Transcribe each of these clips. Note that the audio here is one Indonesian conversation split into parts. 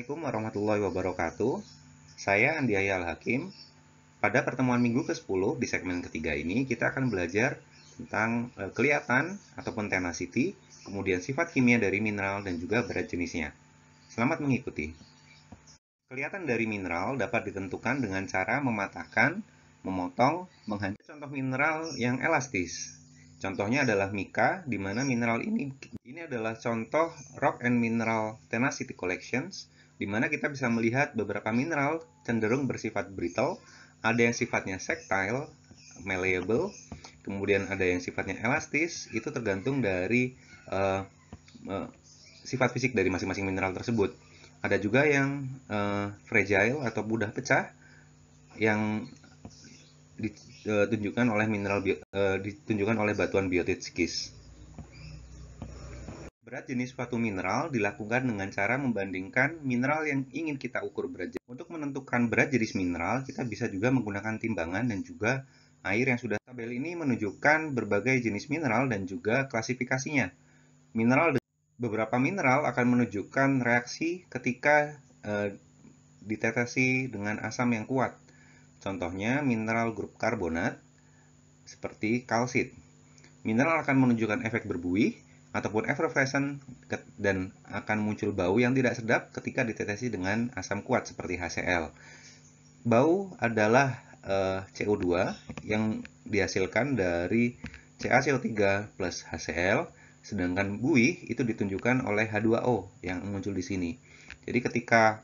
Assalamualaikum warahmatullahi wabarakatuh. Saya Andi Ayal Hakim. Pada pertemuan minggu ke-10 di segmen ketiga ini kita akan belajar tentang e, kelihatan ataupun tenacity, kemudian sifat kimia dari mineral dan juga berat jenisnya. Selamat mengikuti. Kelihatan dari mineral dapat ditentukan dengan cara mematahkan, memotong, menghancur contoh mineral yang elastis. Contohnya adalah mika, di mana mineral ini ini adalah contoh rock and mineral tenacity collections di mana kita bisa melihat beberapa mineral cenderung bersifat brittle, ada yang sifatnya sectile, malleable, kemudian ada yang sifatnya elastis, itu tergantung dari uh, uh, sifat fisik dari masing-masing mineral tersebut. Ada juga yang uh, fragile atau mudah pecah, yang ditunjukkan oleh mineral uh, ditunjukkan oleh batuan biotit skis. Berat jenis suatu mineral dilakukan dengan cara membandingkan mineral yang ingin kita ukur berat. Untuk menentukan berat jenis mineral, kita bisa juga menggunakan timbangan dan juga air yang sudah tabel ini menunjukkan berbagai jenis mineral dan juga klasifikasinya. Mineral beberapa mineral akan menunjukkan reaksi ketika e, ditetesi dengan asam yang kuat. Contohnya mineral grup karbonat seperti kalsit. Mineral akan menunjukkan efek berbuih ataupun effervescent dan akan muncul bau yang tidak sedap ketika ditetesi dengan asam kuat seperti HCl. Bau adalah uh, eh, CO2 yang dihasilkan dari CaCO3 plus HCl, sedangkan buih itu ditunjukkan oleh H2O yang muncul di sini. Jadi ketika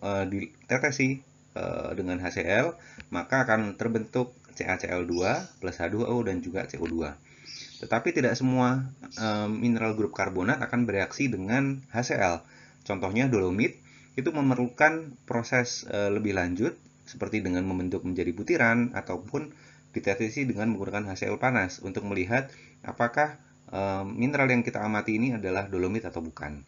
uh, ditetesi uh, dengan HCl, maka akan terbentuk CaCl2 plus H2O dan juga CO2. Tetapi tidak semua eh, mineral grup karbonat akan bereaksi dengan HCl. Contohnya dolomit itu memerlukan proses eh, lebih lanjut seperti dengan membentuk menjadi butiran ataupun ditetesi dengan menggunakan HCl panas untuk melihat apakah eh, mineral yang kita amati ini adalah dolomit atau bukan.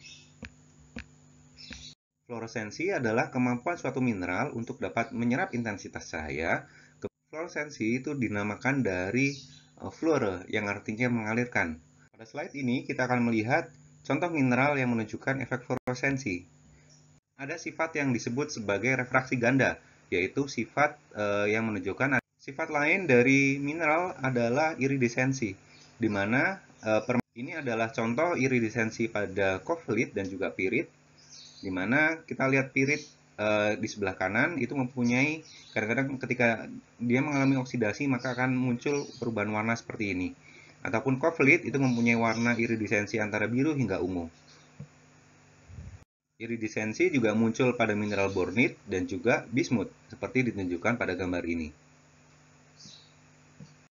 Fluoresensi adalah kemampuan suatu mineral untuk dapat menyerap intensitas cahaya. Fluoresensi itu dinamakan dari Eh, flora yang artinya mengalirkan. Pada slide ini kita akan melihat contoh mineral yang menunjukkan efek fluoresensi. Ada sifat yang disebut sebagai refraksi ganda, yaitu sifat e, yang menunjukkan sifat lain dari mineral adalah iridescensi, di mana e, ini adalah contoh iridescensi pada kovelit dan juga pirit, di mana kita lihat pirit Eh, di sebelah kanan itu mempunyai kadang-kadang ketika dia mengalami oksidasi maka akan muncul perubahan warna seperti ini. Ataupun kovelit itu mempunyai warna iridisensi antara biru hingga ungu. Iridisensi juga muncul pada mineral bornit dan juga bismut, seperti ditunjukkan pada gambar ini.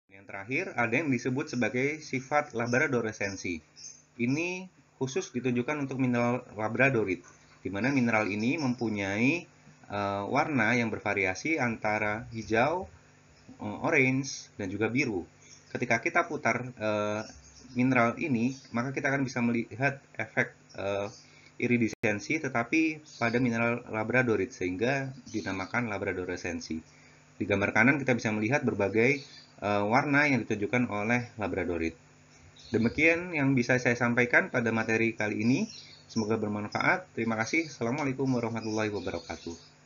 Yang terakhir, ada yang disebut sebagai sifat labradoresensi. Ini khusus ditunjukkan untuk mineral labradorit di mana mineral ini mempunyai uh, warna yang bervariasi antara hijau, uh, orange, dan juga biru. Ketika kita putar uh, mineral ini, maka kita akan bisa melihat efek uh, iridescensi tetapi pada mineral labradorit sehingga dinamakan labradoresensi. Di gambar kanan kita bisa melihat berbagai uh, warna yang ditunjukkan oleh labradorit. Demikian yang bisa saya sampaikan pada materi kali ini. Semoga bermanfaat. Terima kasih. Assalamualaikum warahmatullahi wabarakatuh.